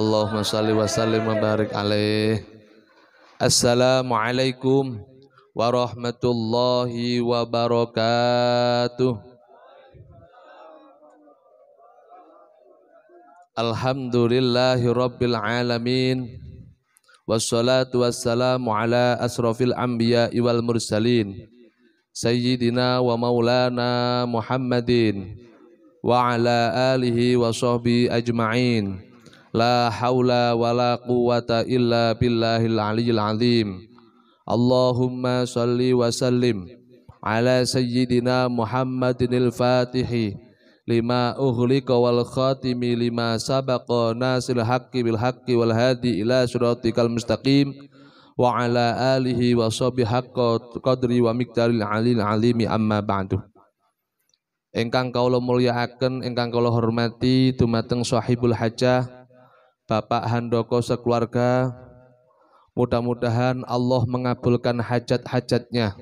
Allahumma salli wa sallim wa barik alaih. Assalamualaikum warahmatullahi wabarakatuh. Alhamdulillahi rabbil alamin. Wassalatu wassalamu ala asrafil anbiya wal mursalin. Sayyidina wa maulana Muhammadin wa ala alihi wa sahbihi ajma'in. La haula wa la quwata illa billahil aliyil azim. Allahumma salli wa sallim ala sayyidina al fatihi lima ughliqa wal khatimi lima sabaqa nasil haqqi bil haqqi wal hadi ila suratikal mustaqim wa ala alihi wa sahbihi haqqa qadri wa miktaril alil alimi amma ba'du. Engkang mulia akan, engkang kaulah hormati, tumateng sahibul hajah, Bapak Handoko sekeluarga. Mudah-mudahan Allah mengabulkan hajat-hajatnya.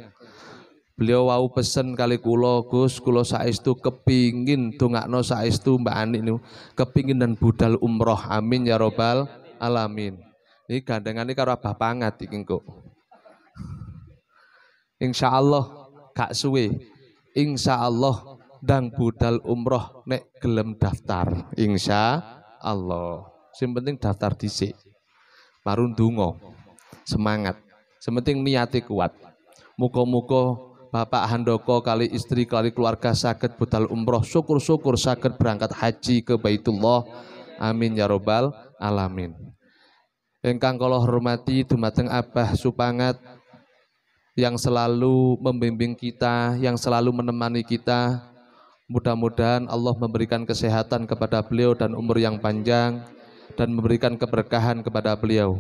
Beliau wau pesen kali kulo Gus, kulo saistu kepingin dongakno saistu Mbak Ani ini, kepingin dan budal umroh. Amin ya robbal alamin. Ini ini karo Abah Pangat iki Insya Allah gak suwe. insya Allah dang budal umroh nek gelem daftar. Insya Allah. Sing penting daftar dhisik. Baru ndonga. Semangat. Sementing niate kuat. Muga-muga Bapak Handoko kali istri kali keluarga sakit budal umroh syukur-syukur sakit berangkat haji ke Baitullah amin ya robbal alamin Engkang kalau hormati dumateng Abah Supangat yang selalu membimbing kita, yang selalu menemani kita. Mudah-mudahan Allah memberikan kesehatan kepada beliau dan umur yang panjang dan memberikan keberkahan kepada beliau.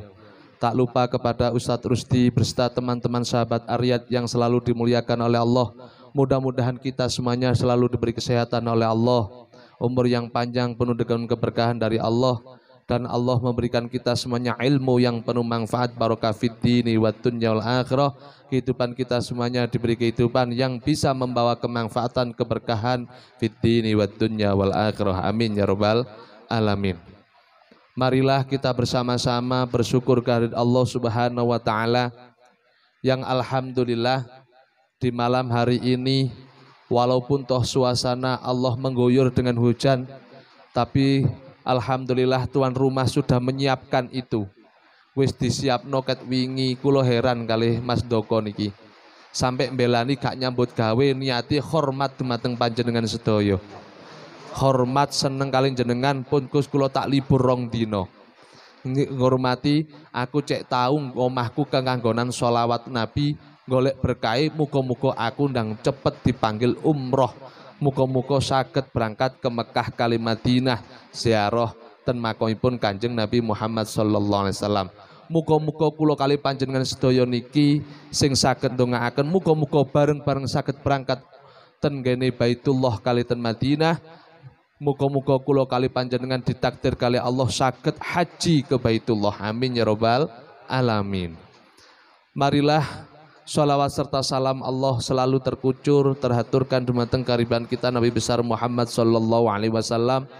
Tak lupa kepada Ustadz Rusti berserta teman-teman sahabat Aryat yang selalu dimuliakan oleh Allah. Mudah-mudahan kita semuanya selalu diberi kesehatan oleh Allah. Umur yang panjang penuh dengan keberkahan dari Allah. Dan Allah memberikan kita semuanya ilmu yang penuh manfaat barokah fitni wa wal akhirah. Kehidupan kita semuanya diberi kehidupan yang bisa membawa kemanfaatan keberkahan fitni wa wal akhirah. Amin ya rabbal alamin. Marilah kita bersama-sama bersyukur kehadirat Allah Subhanahu wa taala yang alhamdulillah di malam hari ini walaupun toh suasana Allah mengguyur dengan hujan tapi alhamdulillah tuan rumah sudah menyiapkan itu. Wis siap noket wingi kulo heran kali Mas Doko niki. Sampai mbelani gak nyambut gawe niati hormat dumateng panjenengan setoyo hormat seneng kali jenengan pun Gus kula tak libur rong dina ngormati aku cek tahu omahku kanggonan sholawat Nabi golek berkai muka-muka aku ndang cepet dipanggil umroh muka-muka sakit berangkat ke Mekah kali Madinah ziarah ten makoipun Kanjeng Nabi Muhammad sallallahu alaihi wasallam muka-muka kulo kali panjenengan sedaya niki sing saged akan muka-muka bareng-bareng sakit berangkat ten gene Baitullah kali ten Madinah Muka-muka kula kali panjenengan ditakdir kali Allah sakit haji ke Baitullah. Amin ya robbal alamin. Marilah sholawat serta salam Allah selalu terkucur, terhaturkan dumateng kariban kita Nabi besar Muhammad sallallahu alaihi wasallam.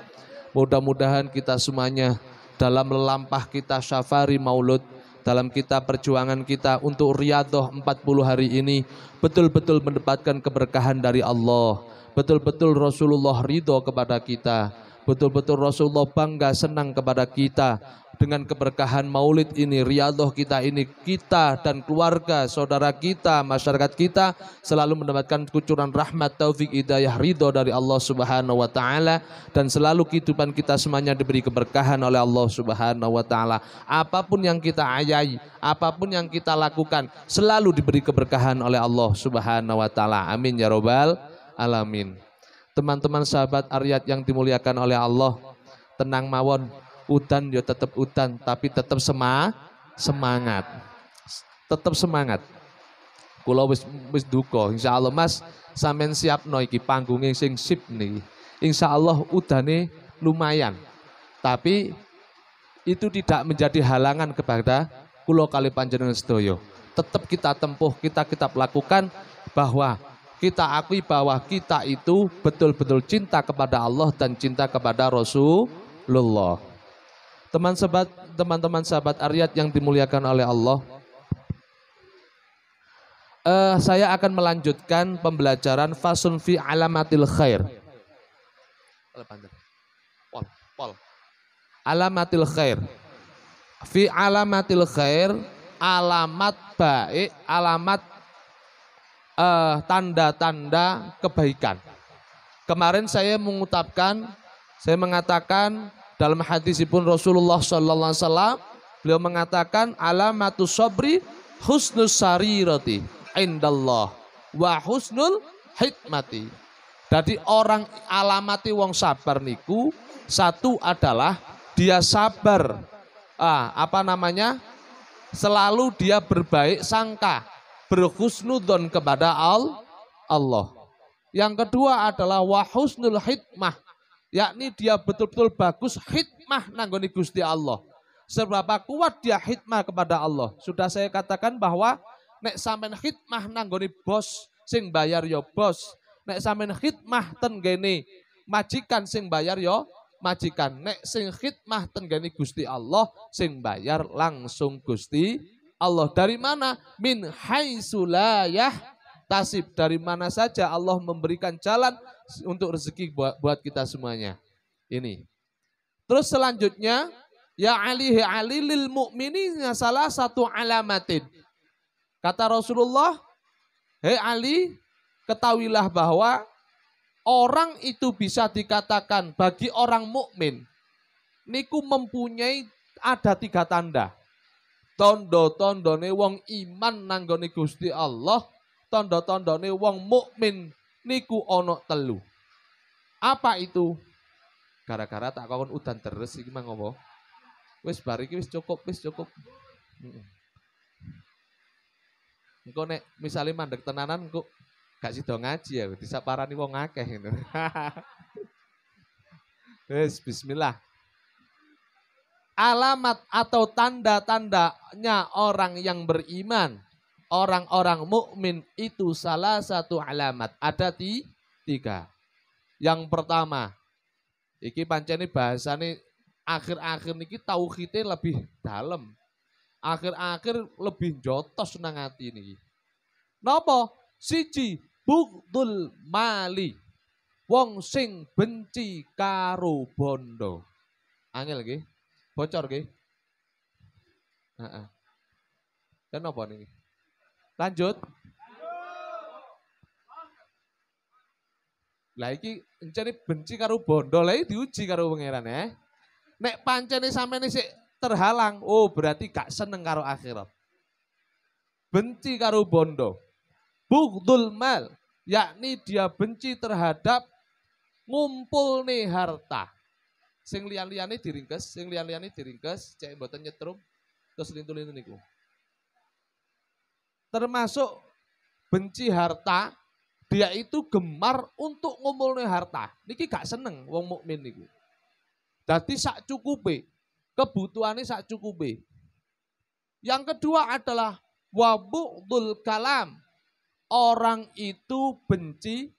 Mudah-mudahan kita semuanya dalam lelampah kita syafari maulud dalam kita perjuangan kita untuk riadoh 40 hari ini betul-betul mendapatkan keberkahan dari Allah betul-betul Rasulullah ridho kepada kita, betul-betul Rasulullah bangga senang kepada kita. Dengan keberkahan maulid ini, riadoh kita ini, kita dan keluarga, saudara kita, masyarakat kita selalu mendapatkan kucuran rahmat, taufik, hidayah, ridho dari Allah subhanahu wa ta'ala. Dan selalu kehidupan kita semuanya diberi keberkahan oleh Allah subhanahu wa ta'ala. Apapun yang kita ayai, apapun yang kita lakukan, selalu diberi keberkahan oleh Allah subhanahu wa ta'ala. Amin ya robbal alamin. Teman-teman sahabat Aryat yang dimuliakan oleh Allah, tenang mawon, udan yo ya tetap udan, tapi tetap sema semangat. Tetap semangat. Kulo wis wis insya Allah Mas sampean siapno iki panggunge sing sip nih, insya Allah udane lumayan. Tapi itu tidak menjadi halangan kepada Kulo kali panjenengan sedoyo. Tetap kita tempuh, kita kita lakukan bahwa kita akui bahwa kita itu betul-betul cinta kepada Allah dan cinta kepada Rasulullah. Teman sahabat, teman sahabat Aryat yang dimuliakan oleh Allah, uh, saya akan melanjutkan pembelajaran fasun fi alamatil khair. Alamatil khair. Fi alamatil khair, alamat baik, alamat Eh, tanda-tanda uh, kebaikan. Kemarin saya mengutapkan, saya mengatakan dalam hadis pun Rasulullah Sallallahu Alaihi Wasallam beliau mengatakan alamatus sabri husnul sarirati indallah wa husnul hikmati. Jadi orang alamati wong sabar niku satu adalah dia sabar ah, apa namanya selalu dia berbaik sangka berhusnudon kepada al Allah. Yang kedua adalah wahusnul hikmah, yakni dia betul-betul bagus hikmah nanggoni Gusti Allah. Seberapa kuat dia hikmah kepada Allah. Sudah saya katakan bahwa nek sampean hikmah nanggoni bos sing bayar yo ya bos. Nek sampean hikmah tenggeni majikan sing bayar yo ya majikan. Nek sing hikmah tenggeni Gusti Allah sing bayar langsung Gusti Allah. Dari mana? Min haisulayah tasib. Dari mana saja Allah memberikan jalan untuk rezeki buat, buat kita semuanya. Ini. Terus selanjutnya, ya alihi alilil mu'mininya salah satu alamatin. Kata Rasulullah, hei Ali, ketahuilah bahwa orang itu bisa dikatakan bagi orang mukmin niku mempunyai ada tiga tanda. Tondo-tondone wong iman nanggone Gusti Allah, tondo-tondone wong mukmin niku ono telu. Apa itu? Gara-gara tak kawan udan terus iki mang apa? Wis bar iki wis cukup, wis cukup. Engko nek misale mandek tenanan engkau gak sida ngaji ya, disaparani wong akeh ngono. Wis bismillah alamat atau tanda-tandanya orang yang beriman, orang-orang mukmin itu salah satu alamat. Ada di tiga. Yang pertama, iki pancen bahasa ini akhir-akhir niki tauhidnya lebih dalam. Akhir-akhir lebih jotos nang hati ini. Nopo Siji bukdul mali. Wong sing benci karo bondo. Angel nggih. Bocor nggih. Dan apa nih, Lanjut. Lah iki encene benci karo bondo, lah diuji karo pangeran ya. Nek pancene sampeyan sik terhalang, oh berarti gak seneng karo akhirat. Benci karo bondo. Bukdul mal, yakni dia benci terhadap ngumpul nih harta. Sing lian liane diringkes, sing lian liane diringkes, cek mboten nyetrum terus lintu-lintu niku. Termasuk benci harta, dia itu gemar untuk ngumpulne harta. Niki gak seneng wong mukmin niku. Dadi sak cukupe, kebutuhane sak cukupe. Yang kedua adalah wabudul kalam. Orang itu benci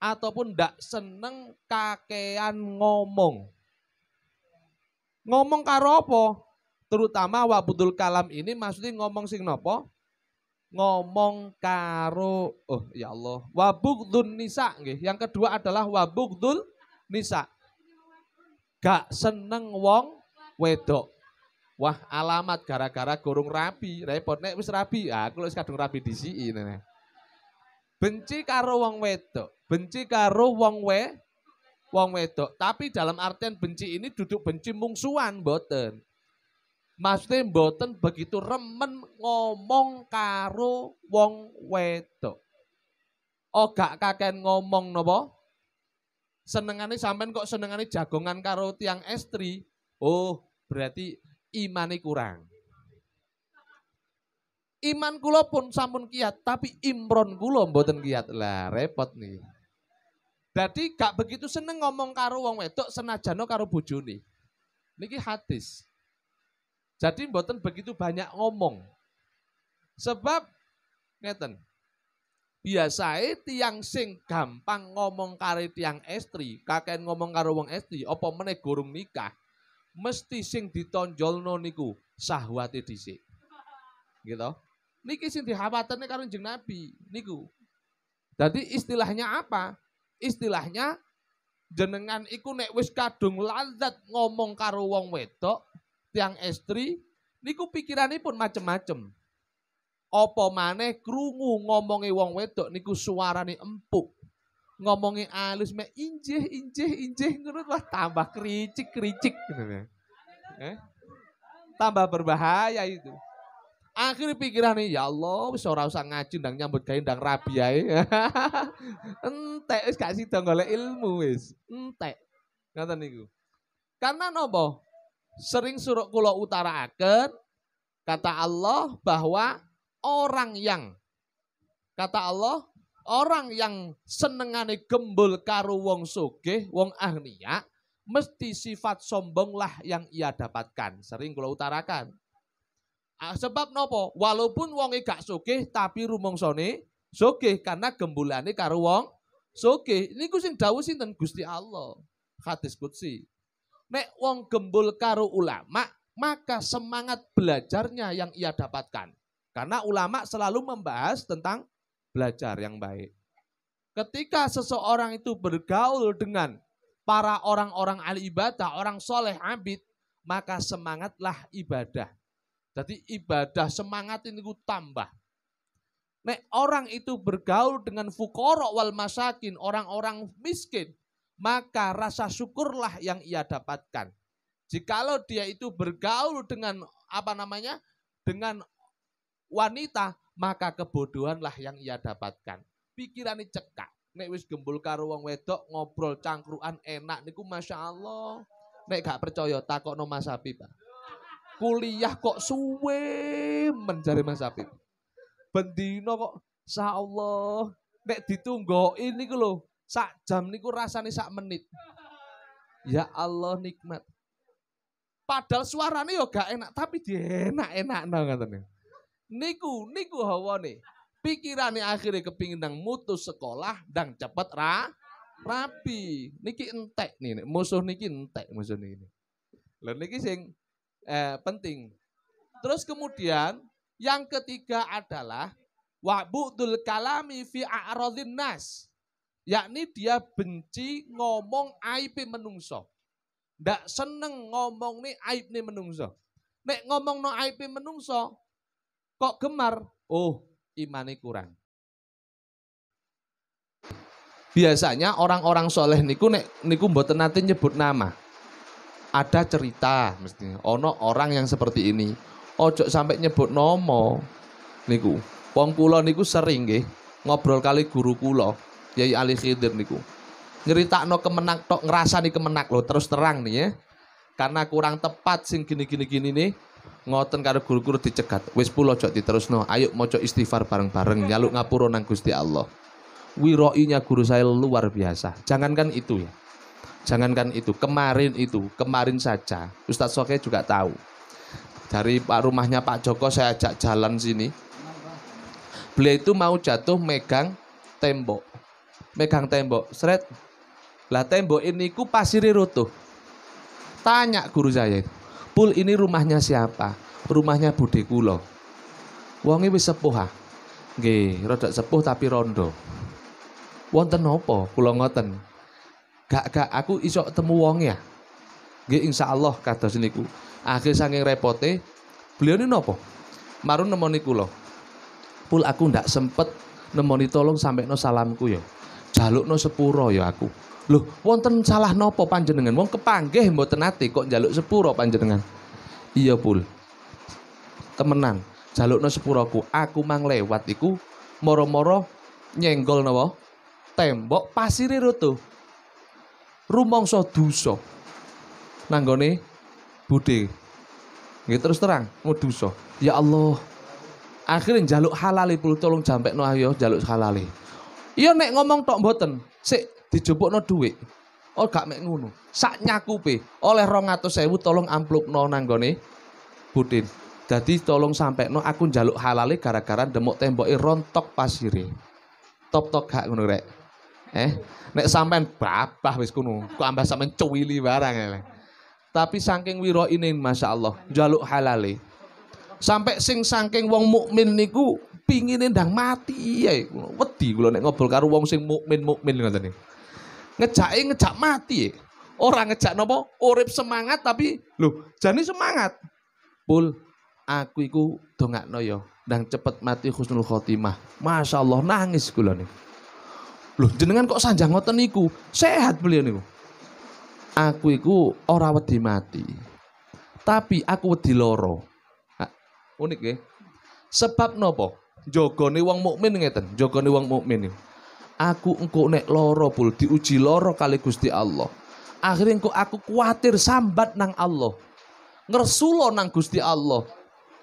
ataupun ndak seneng kakean ngomong. Ngomong karo apa? Terutama wabudul kalam ini maksudnya ngomong sing nopo? Ngomong karo oh ya Allah. wabudul nisa Nge. Yang kedua adalah wabudul nisa. Gak seneng wong wedok. Wah alamat gara-gara gorong rapi, repot nek wis rapi. Ah aku wis kadung rapi sini, sini. Benci karo wong wedok, benci karo wong wedok wong wedok. Tapi dalam artian benci ini duduk benci mungsuan boten. Maksudnya boten begitu remen ngomong karo wong wedok. Oh gak kakek ngomong nopo? Senengane sampean kok senengane jagongan karo tiang estri. Oh, berarti imani kurang. Iman kula pun sampun kiat, tapi imron kula boten kiat. Lah repot nih. Jadi gak begitu seneng ngomong karo wong wedok senajano karo bujuni, Niki hadis. Jadi mboten begitu banyak ngomong. Sebab ngeten. Biasai tiang sing gampang ngomong karo tiang estri, kakek ngomong karo wong estri, apa meneh gurung nikah, mesti sing ditonjolno niku sahwate dhisik. Gitu. Niki sing dikhawatirne karo jeneng Nabi niku. Jadi istilahnya apa? Istilahnya jenengan iku nek wis kadung lazat ngomong karo wong wedok, tiang estri, niku pun macem-macem. opo maneh krungu ngomongi wong wedok niku suara nih empuk. Ngomongi alus me injih injih injih ngurut wah tambah kericik-kericik gitu ya. Eh? Tambah berbahaya itu. Akhirnya nih ya Allah, wis ora usah ngaji ndang nyambut gawe ndang rabi ae. entek wis gak sida golek ilmu wis. Entek. Ngoten niku. Karena nopo? Sering suruh utara utaraken kata Allah bahwa orang yang kata Allah orang yang senengane gembul karu wong sugih, wong ahniya, mesti sifat sombonglah yang ia dapatkan. Sering kula utarakan. Ah, sebab nopo? Walaupun wonge gak sugih tapi rumongsone sugih karena gembulane karo wong sugih. Niku sing dawuh sinten Gusti Allah. Hadis kutsi Nek wong gembul karo ulama, maka semangat belajarnya yang ia dapatkan. Karena ulama selalu membahas tentang belajar yang baik. Ketika seseorang itu bergaul dengan para orang-orang ahli ibadah, orang soleh abid, maka semangatlah ibadah. Jadi ibadah semangat ini ku tambah. Nek orang itu bergaul dengan fukorok wal masakin, orang-orang miskin, maka rasa syukurlah yang ia dapatkan. Jikalau dia itu bergaul dengan apa namanya? dengan wanita, maka kebodohanlah yang ia dapatkan. Pikiran ini cekak. Nek wis gembul karo wong wedok ngobrol cangkruan enak niku Masya Allah. Nek gak percaya takokno Mas Habib. Pak. Kuliah kok suwe mencari Mas Apip. Bendino kok sa Allah nek ditunggu ini lho sak jam niku rasane sak menit. Ya Allah nikmat. Padahal suarane yo ya gak enak tapi dia enak enak no katanya. Niku, niku hawa nih, Pikirane akhirnya kepingin nang mutus sekolah dan cepet ra rapi. Niki entek nih, musuh niki entek musuh niki. lalu niki sing eh, penting. Terus kemudian yang ketiga adalah wa'budul kalami fi a'radhin nas. Yakni dia benci ngomong aib menungso. Ndak seneng ngomong nih aib nih menungso. Nek ngomong no aib menungso, kok gemar? Oh, imani kurang. Biasanya orang-orang soleh niku nek niku mboten nate nyebut nama ada cerita mesti ono orang yang seperti ini ojo sampai nyebut nomo niku wong kula niku sering nggih ngobrol kali guru kula Yai Ali Khidir niku nyeritakno kemenak tok ngrasani kemenak lho terus terang nih ya karena kurang tepat sing gini gini gini nih ngoten karo guru-guru dicegat wis pula ojo diterusno ayo maca istighfar bareng-bareng nyaluk ngapura nang Gusti Allah wiroinya guru saya luar biasa jangankan itu ya Jangankan itu, kemarin itu, kemarin saja Ustadz Soke juga tahu. Dari Pak rumahnya Pak Joko saya ajak jalan sini. Beliau itu mau jatuh megang tembok. Megang tembok, seret. Lah tembok ini ku pasiri rutuh. Tanya guru saya Pul ini rumahnya siapa? Rumahnya Budi Kulo. Wongi wis sepuh ha. Ah. Gih, rodok sepuh tapi rondo. Wonten opo, Kula ngoten gak gak aku iso temu wong ya gak insya Allah kata sini ku akhir saking repote beliau ini nopo marun nemoni ku loh, pul aku ndak sempet nemoni tolong sampai no salamku ya jaluk no sepuro yo ya aku loh wonten salah nopo panjenengan wong kepanggeh mboten nate kok jaluk sepuro panjenengan iya pul temenan jaluk no sepuroku, aku mang lewat iku moro-moro nyenggol nopo tembok pasir itu rumangsa dosa nanggone budhe nggih terus terang mau ya Allah akhirnya jaluk halali pul tolong jampekno ayo jaluk halali iya nek ngomong tok mboten sik dijupukno dhuwit. oh gak mek ngono sak nyakupe oleh rong sewu tolong amplop nanggone budin jadi tolong sampai no aku jaluk halali gara-gara demok temboknya rontok pasiri top tok gak ngono rek Eh, nek sampean babah wis kuno, kok ambah sampean cuwili barang eleh. Ya. Tapi saking ini, Masya Allah, jaluk halale. Sampai sing saking wong mukmin niku pinginin ndang mati ya Wedi gula nek ngobrol karo wong sing mukmin-mukmin ngoten niku. Ngejake ngejak mati. Ya. orang ngejak nopo Urip semangat tapi lu jani semangat. Pul aku iku dongakno ya, noyo dan cepet mati khusnul khotimah. Masya Allah nangis gula nih Loh, jenengan kok sanjang ngoten niku? Sehat beliau niku. Aku iku ora wedi mati. Tapi aku wedi loro. unik ya. Sebab nopo? Jogone wong mukmin ngeten, jogone wong mukmin Aku engko nek loro pul diuji loro kali Gusti Allah. Akhirnya engko aku kuatir sambat nang Allah. Ngersulo nang Gusti Allah.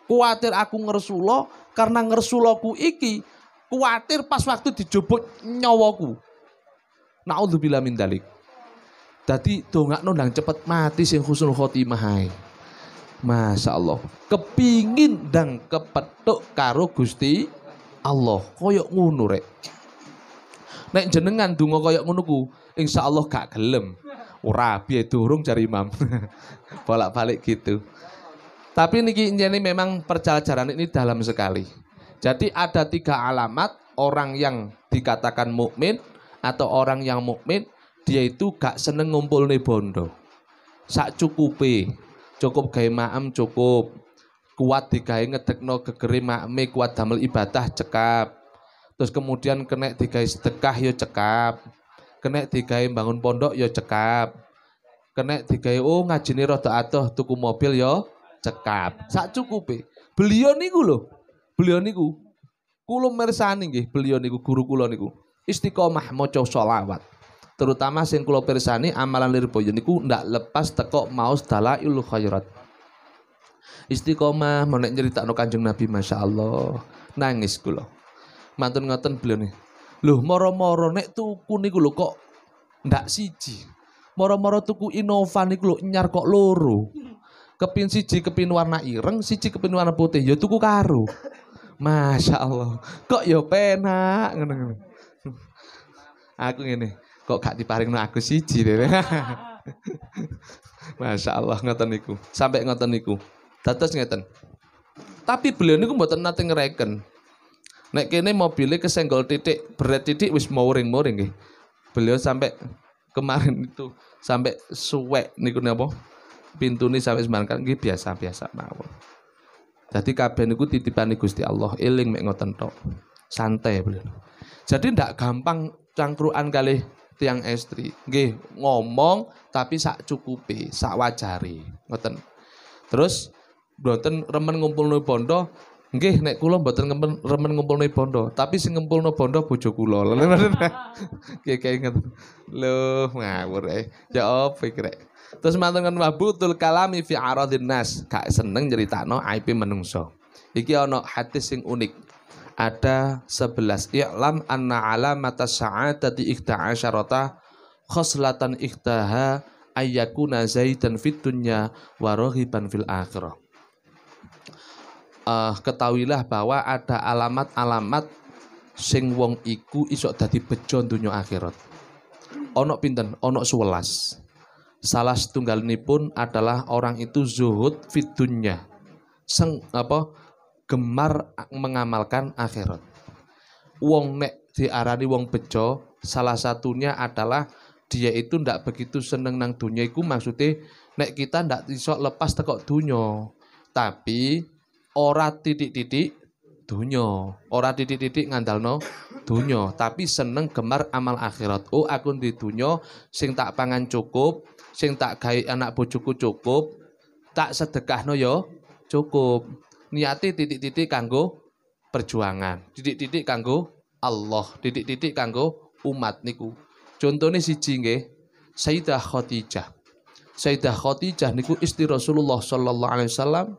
Kuatir aku ngersulo karena ngersuloku iki kuatir pas waktu dijebut nyawaku. Naudzubillah min dalik. Dadi dongak nondang cepet mati sing husnul khotimah ae. Masya Allah. Kepingin dan kepetuk karo Gusti Allah. Koyok ngunurek. rek. Nek jenengan dungo koyok ngunuku. Insya Allah gak gelem. Urabi piye durung cari Imam. Bolak-balik gitu. Tapi niki ini memang perjalanan ini dalam sekali. Jadi ada tiga alamat orang yang dikatakan mukmin atau orang yang mukmin dia itu gak seneng ngumpul nih bondo. Sak cukupi, cukup gaya ma'am cukup. Kuat digawe ngedekno gegeri makme kuat damel ibadah cekap. Terus kemudian kena digawe sedekah yo ya cekap. Kena digawe bangun pondok yo ya cekap. Kena digawe oh ngajini rada atuh tuku mobil yo ya cekap. Sak cukupi. Beliau niku loh Beliau niku kulo mersani nggih beliau niku guru kulo niku. Istiqomah maca sholawat. Terutama sing kulo pirsani amalan lirboyo niku ndak lepas tekok maos ilu khairat. Istiqomah menek nyeritakno Kanjeng Nabi Masya Allah. Nangis kulo Mantun ngoten beliau nih. Loh moro-moro nek tuku niku lho kok ndak siji. Moro-moro tuku Innova niku lho nyar kok loro. Kepin siji kepin warna ireng, siji kepin warna putih. Ya tuku karu Masya Allah. Kok yo ya penak Aku ngene, kok gak diparingno aku siji deh. Masya Allah ngoten niku. Sampai ngoten niku. Dados ngeten. Tapi beliau niku mboten nate ngereken. Nek kene mobilnya kesenggol titik, berat titik wis mau ring moring nggih. Beliau sampai kemarin itu sampai suwek niku napa? Pintu ini sampai sembarang biasa-biasa mawon. Jadi kabeh niku titipane Gusti Allah, eling mek ngoten tok. Santai beliau. Jadi ndak gampang cangkruan kali tiang estri. Nggih, ngomong tapi sak cukupi, sak wajari, ngoten. Terus mboten remen ngumpulno bondo, nggih nek kula mboten remen remen ngumpulno bondo, tapi sing ngumpulno bondo bojo kula. Nggih kaya ngoten. Lho, ngawur eh. Ya opo rek. Terus matur kan wabutul kalami fi aradin nas. Gak seneng cerita no IP menungso. Iki ono hati sing unik. Ada sebelas i'lam anna alamata sa'adati ikta asyarata khoslatan iktaha ayyakuna zaitan fit dunya warohiban fil akhirah. Uh, ketahuilah bahwa ada alamat-alamat sing wong iku isok dadi bejo dunya akhirat. Ono pinten? Ono 11 salah setunggal ini pun adalah orang itu zuhud fitunya seng apa gemar mengamalkan akhirat wong nek diarani wong bejo salah satunya adalah dia itu ndak begitu seneng nang dunia iku maksudnya nek kita ndak iso lepas tekok dunyo, tapi ora titik-titik dunyo, ora titik-titik ngandalno dunyo, tapi seneng gemar amal akhirat oh aku di dunyo, sing tak pangan cukup sing tak gawe anak bojoku cukup, tak sedekahno yo ya cukup. Niati titik-titik kanggo perjuangan, titik-titik kanggo Allah, titik-titik kanggo umat niku. Contone siji nggih, Sayyidah Khadijah. Sayyidah Khadijah niku istri Rasulullah sallallahu alaihi wasallam.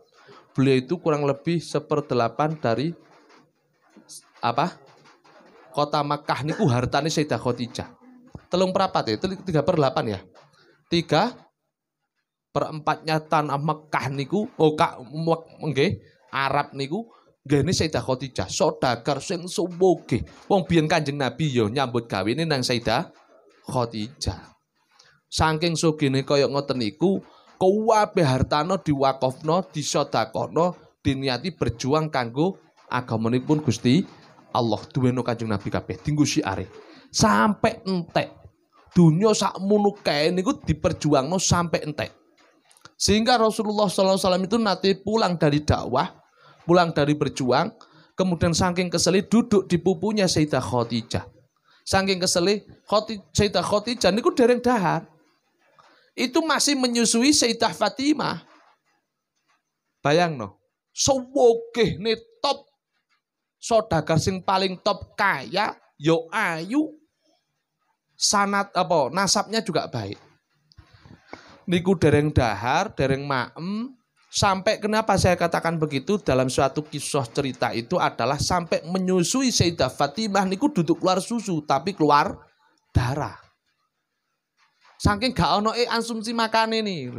Beliau itu kurang lebih seperdelapan dari apa? Kota Makkah niku hartane Sayyidah Khadijah. Telung perapat ya, tiga per delapan ya tiga perempatnya tanah Mekah niku oh kak mengge Arab niku gini Sayyidah Khadijah sodagar sing suwoge wong biyen Kanjeng Nabi yo ya nyambut gawe ini nang Sayyidah Khadijah saking sugine kaya ngoten niku Wakofno di diwakofno disodakono diniati berjuang kanggo agamanipun Gusti Allah duweno Kanjeng Nabi kabeh tinggu syiare sampai entek dunia ini ku diperjuang diperjuangno sampai entek. Sehingga Rasulullah SAW itu nanti pulang dari dakwah, pulang dari berjuang, kemudian saking keseli duduk di pupunya Sayyidah Khotijah. Saking keseli Khoti, Sayyidah ini ku dereng dahar. Itu masih menyusui Sayyidah Fatimah. Bayang no, sewokeh nih top sodagar sing paling top kaya yo ayu sanat apa nasabnya juga baik. Niku dereng dahar, dereng maem, Sampai kenapa saya katakan begitu dalam suatu kisah cerita itu adalah sampai menyusui Sayyidah Fatimah niku duduk keluar susu tapi keluar darah. Saking gak ono e asumsi makan ini.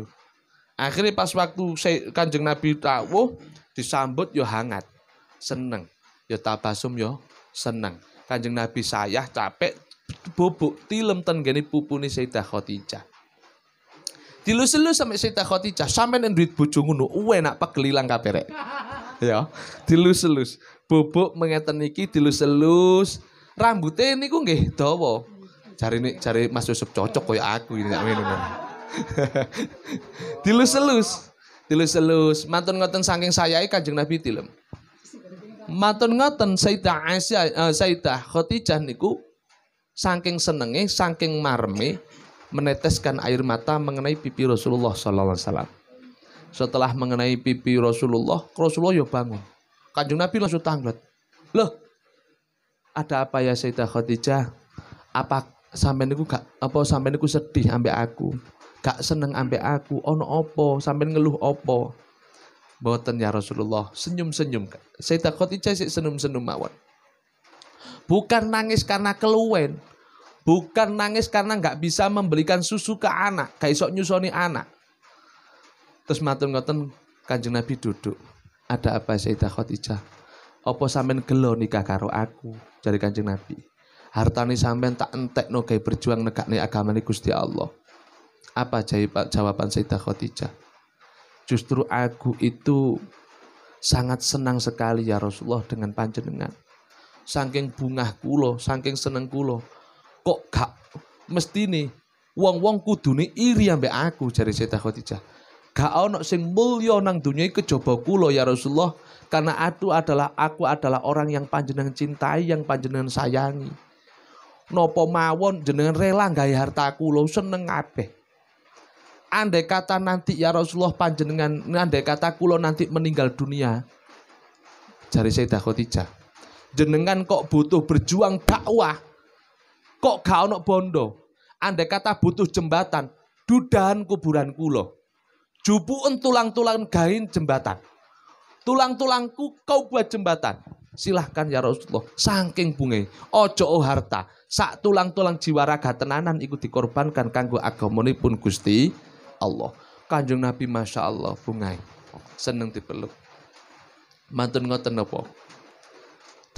Akhirnya pas waktu kanjeng Nabi tahu disambut yo hangat, seneng. Yo tabasum yo seneng. Kanjeng Nabi sayah capek bubuk tilem tenggeni gene pupune Sayyidah Khadijah. dilus lus sampe Sayyidah Khadijah, sampean duit bojo ngono, enak pegelilang kabeh rek. Ya, dilus lus Bubuk mengeten iki dilus-elus. Rambute niku nggih dawa. nih. Cari Mas Yusuf cocok kaya aku ini nek minum. dilus lus dilus lus Mantun ngoten saking saya Kanjeng Nabi tilem. Mantun ngoten Sayyidah Aisyah, uh, Sayyidah Khadijah niku saking senenge, saking marme meneteskan air mata mengenai pipi Rasulullah sallallahu alaihi wasallam. Setelah mengenai pipi Rasulullah, Rasulullah yo ya bangun. Kanjeng Nabi langsung tanglet. Loh, ada apa ya Sayyidah Khadijah? Apa sampai niku gak apa sampai niku sedih ambek aku? Gak seneng ambek aku. Ono opo? sampai ngeluh opo? Boten ya Rasulullah, senyum-senyum. Sayyidah Khadijah sik senyum-senyum mawon. Bukan nangis karena keluwen, Bukan nangis karena nggak bisa memberikan susu ke anak, kayak nyusoni anak. Terus matur ngoten Kanjeng Nabi duduk. Ada apa Sayyidah Khadijah? Apa sampean gelo nikah karo aku? Dari Kanjeng Nabi. Hartani sampean tak entek no gawe berjuang negakne ni Gusti Allah. Apa jawaban Sayyidah Khadijah? Justru aku itu sangat senang sekali ya Rasulullah dengan panjenengan. Saking bungah kulo, saking seneng kulo kok gak mesti nih wong-wong nih iri ambek aku jari Sayyidah Khadijah. Gak ono sing mulya nang dunia kejaba kulo ya Rasulullah karena aku adalah aku adalah orang yang panjenengan cintai, yang panjenengan sayangi. Nopo mawon jenengan rela gaya harta kulo seneng ape Andai kata nanti ya Rasulullah panjenengan, andai kata kulo nanti meninggal dunia. Jari Sayyidah Khadijah. Jenengan kok butuh berjuang dakwah Kok gak ono bondo? Andai kata butuh jembatan, dudahan kuburan kulo. Jupuun tulang-tulang gain jembatan. Tulang-tulangku kau buat jembatan. Silahkan ya Rasulullah, saking bunge, ojo oh harta, sak tulang-tulang jiwa raga tenanan ikut dikorbankan kanggo pun Gusti Allah. Kanjeng Nabi Masya Allah, bungai, seneng dipeluk. Mantun ngoten apa?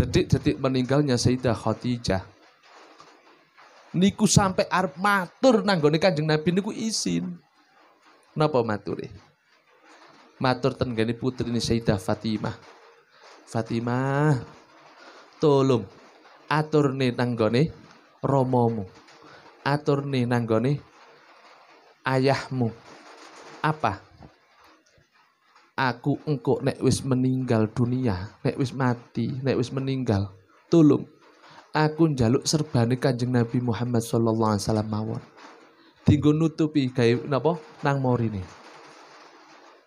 Detik-detik meninggalnya Sayyidah Khadijah niku sampai arep matur nanggone Kanjeng Nabi niku izin. Napa mature? Matur e? putri ini Sayyidah Fatimah. Fatimah, tolong atur nih nanggone romomu. atur nih nanggone ayahmu. Apa? Aku engkau nek wis meninggal dunia, nek wis mati, nek wis meninggal. Tolong aku njaluk serbane Kanjeng Nabi Muhammad sallallahu alaihi wasallam mawon. Dinggo nutupi gawe napa nang morine.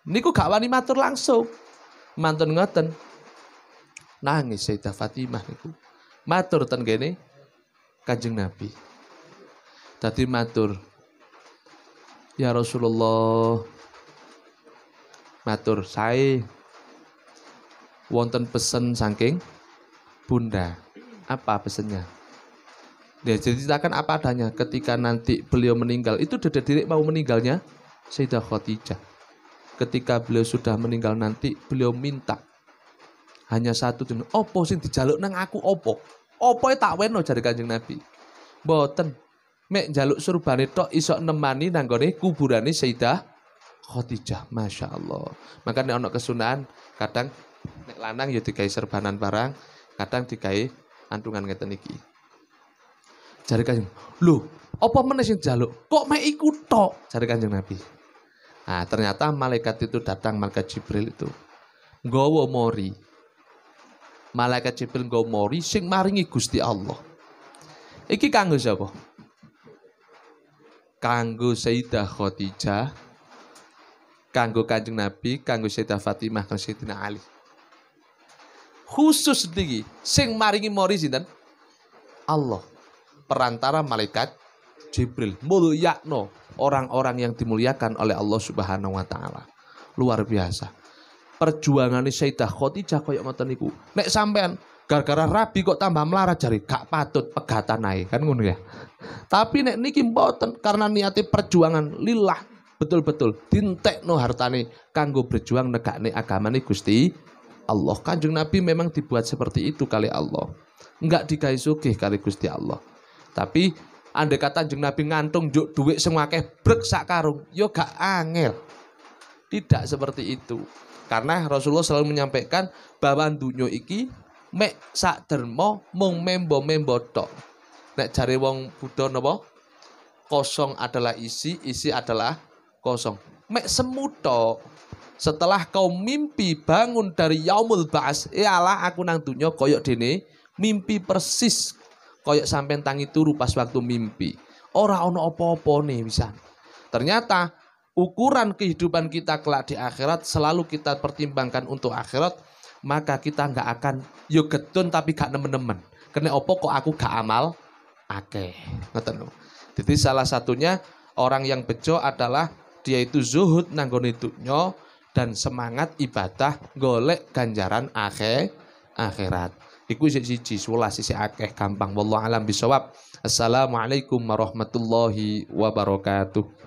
Niku gak wani matur langsung. Mantun ngoten. Nangis Sayyidah Fatimah niku. Matur ten kene Kanjeng Nabi. Tadi matur Ya Rasulullah matur saya wonten pesen saking bunda apa pesennya ya, dia ceritakan apa adanya ketika nanti beliau meninggal itu dedek dirik mau meninggalnya Sayyidah Khadijah ketika beliau sudah meninggal nanti beliau minta hanya satu jeneng opo sing dijaluk nang aku opo opo e tak weno jari kanjeng nabi boten mek jaluk surbane tok isok nemani nang gone kuburane Sayyidah Khadijah Masya Allah makanya ono kesunahan kadang nek lanang ya dikai serbanan barang kadang dikai antungan ngeten iki. Jari Kanjeng, lu apa mana sih jaluk? Kok mau ikut tok?" Jari Kanjeng Nabi. Nah, ternyata malaikat itu datang malaikat Jibril itu. Gowo mori. Malaikat Jibril gowo mori sing maringi Gusti Allah. Iki kanggo siapa? Kanggo Sayyidah Khadijah, kanggo Kanjeng Nabi, kanggo Sayyidah Fatimah, kanggo Sayyidina Ali khusus tinggi sing maringi mori sinten Allah perantara malaikat Jibril yakno orang-orang yang dimuliakan oleh Allah Subhanahu wa taala luar biasa perjuangan Sayyidah Khadijah koyo ngoten niku nek sampean gara-gara rabi kok tambah melarat jari gak patut pegatan naik kan ngono ya tapi nek niki mboten karena niati perjuangan lillah betul-betul dintekno hartani kanggo berjuang agama agamane Gusti Allah. Kanjeng Nabi memang dibuat seperti itu kali Allah. Enggak dikai sugih kali Gusti Allah. Tapi andai kata Kanjeng Nabi ngantung juk duit semua akeh brek sak karung, yo ya gak angel. Tidak seperti itu. Karena Rasulullah selalu menyampaikan bahwa dunia iki mek sak dermo mung membo-membo tok. Nek jare wong Buddha napa? Kosong adalah isi, isi adalah kosong. Mek semu setelah kau mimpi bangun dari yaumul ba'as ialah eh aku nang dunia koyok dene mimpi persis koyok sampai tangi turu pas waktu mimpi ora ono opo-opo nih bisa ternyata ukuran kehidupan kita kelak di akhirat selalu kita pertimbangkan untuk akhirat maka kita nggak akan yo getun tapi gak nemen-nemen kene opo kok aku gak amal nggak ngeten jadi salah satunya orang yang bejo adalah dia itu zuhud nanggone dunyo dan semangat ibadah golek ganjaran akhir akhirat. Iku siji siji sulas sisi akeh gampang wallahu alam bisawab. Assalamualaikum warahmatullahi wabarakatuh.